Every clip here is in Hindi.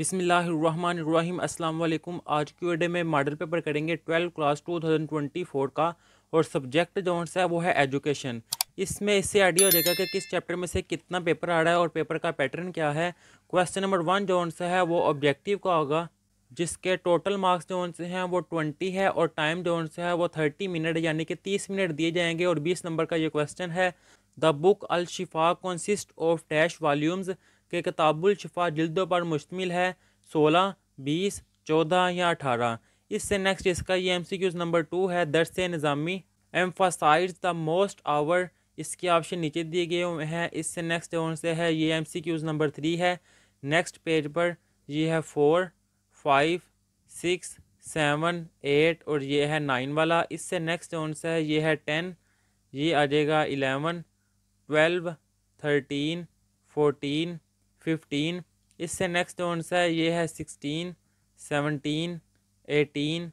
बिसमीम् अल्लाम आज की वीडियो में मॉडल पेपर करेंगे twelve class two thousand twenty four का और सब्जेक्ट जो है वो है एजुकेशन इसमें इससे आइडिया हो जाएगा कि किस चैप्टर में से कितना पेपर आ रहा है और पेपर का पैटर्न क्या है क्वेश्चन नंबर वन जो सा है वो ऑब्जेक्टिव का होगा जिसके टोटल मार्क्स जो से हैं वो ट्वेंटी है और टाइम जो से है वो थर्टी मिनट यानी कि तीस मिनट दिए जाएंगे और बीस नंबर का ये क्वेश्चन है द बुक अल शिफा कंसिस्ट ऑफ डैश वॉल्यूम्स के किताबुल शफा जल्दों पर मुश्तमिल है सोलह बीस चौदह या अठारह इससे नेक्स्ट इसका ये M C Qs number two है Dars Nizami emphasize the most our इसके ऑप्शन नीचे दिए गए हैं इससे नेक्स्ट कौन से है ये M C Qs number three है नेक्स्ट पेज पर यह है four five six seven eight और ये है नाइन वाला इससे नेक्स्ट कौन सा है ये है टेन ये आ जाएगा eleven twelve thirteen fourteen fifteen इससे नेक्स्ट कौन सा है ये है सिक्सटीन सेवनटीन एटीन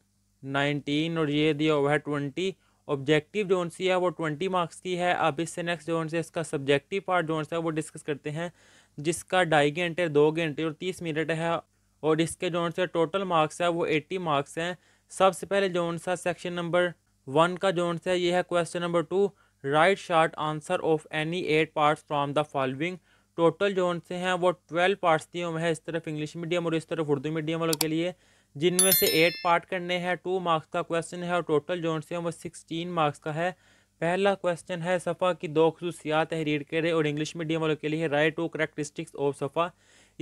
नाइनटीन और ये दिया हुआ है ट्वेंटी ऑब्जेक्टिव जोन सी है वो ट्वेंटी मार्क्स की है अब इससे नेक्स्ट जोन से इसका सब्जेक्टिव पार्ट जोन सा है वो डिस्कस करते हैं जिसका ढाई घंटे दो घंटे और तीस मिनट है और इसके जोन से टोटल मार्क्स है वो एट्टी मार्क्स हैं सबसे पहले जोन सा सेक्शन नंबर वन का जोन सा ये है question number two write short answer of any eight parts from the following total जो से हैं वो ट्वेल्व पार्ट्स दिए हुए हैं इस तरफ इंग्लिश मीडियम और इस तरफ उर्दू मीडियम वालों के लिए जिनमें से एट पार्ट करने हैं टू मार्क्स का क्वेश्चन है और टोटल जो से हैं वो सिक्सटीन मार्क्स का है पहला क्वेश्चन है सफ़ा की दो खसूसियात तहरीर के करें और इंग्लिश मीडियम वालों के लिए राइट टू करेक्टरिस्टिक्स ऑफ सफ़ा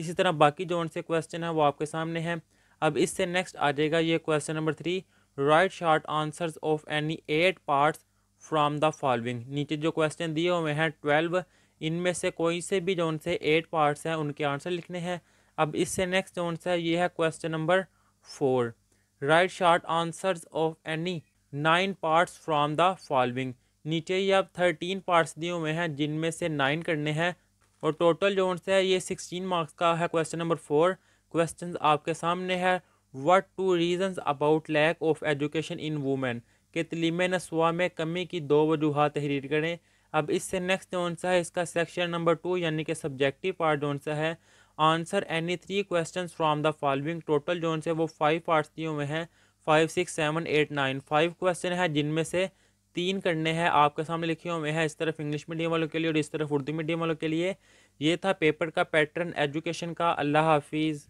इसी तरह बाकी जो से क्वेश्चन है वो आपके सामने हैं अब इससे नेक्स्ट आ जाएगा ये question number three write short answers of any eight parts from the following नीचे जो क्वेश्चन दिए हुए हैं ट्वेल्व इनमें से कोई से भी जोन से एट पार्ट्स हैं उनके आंसर लिखने हैं अब इससे नेक्स्ट जोन से ये है question number four write short answers of any nine parts from the following नीचे ये अब थर्टीन पार्ट्स दिए हुए हैं जिनमें से नाइन करने हैं और टोटल जो से है ये सिक्सटीन मार्क्स का है क्वेश्चन नंबर फोर क्वेश्चन आपके सामने है what two reason about lack of education in women के तलीम नसवा में कमी की दो वजूहत तहरीर करें अब इससे नेक्स्ट कौन सा है इसका सेक्शन नंबर टू यानी कि सब्जेक्टिव पार्ट कौन सा है answer any three question from the following total जो है वो फाइव पार्ट्स दिए हुए हैं five six seven eight nine five question है जिनमें से तीन करने हैं आपके सामने लिखे हुए हैं इस तरफ इंग्लिश मीडियम वालों के लिए और इस तरफ उर्दू मीडियम वालों के लिए ये था पेपर का पैटर्न एजुकेशन का अल्लाह हाफिज़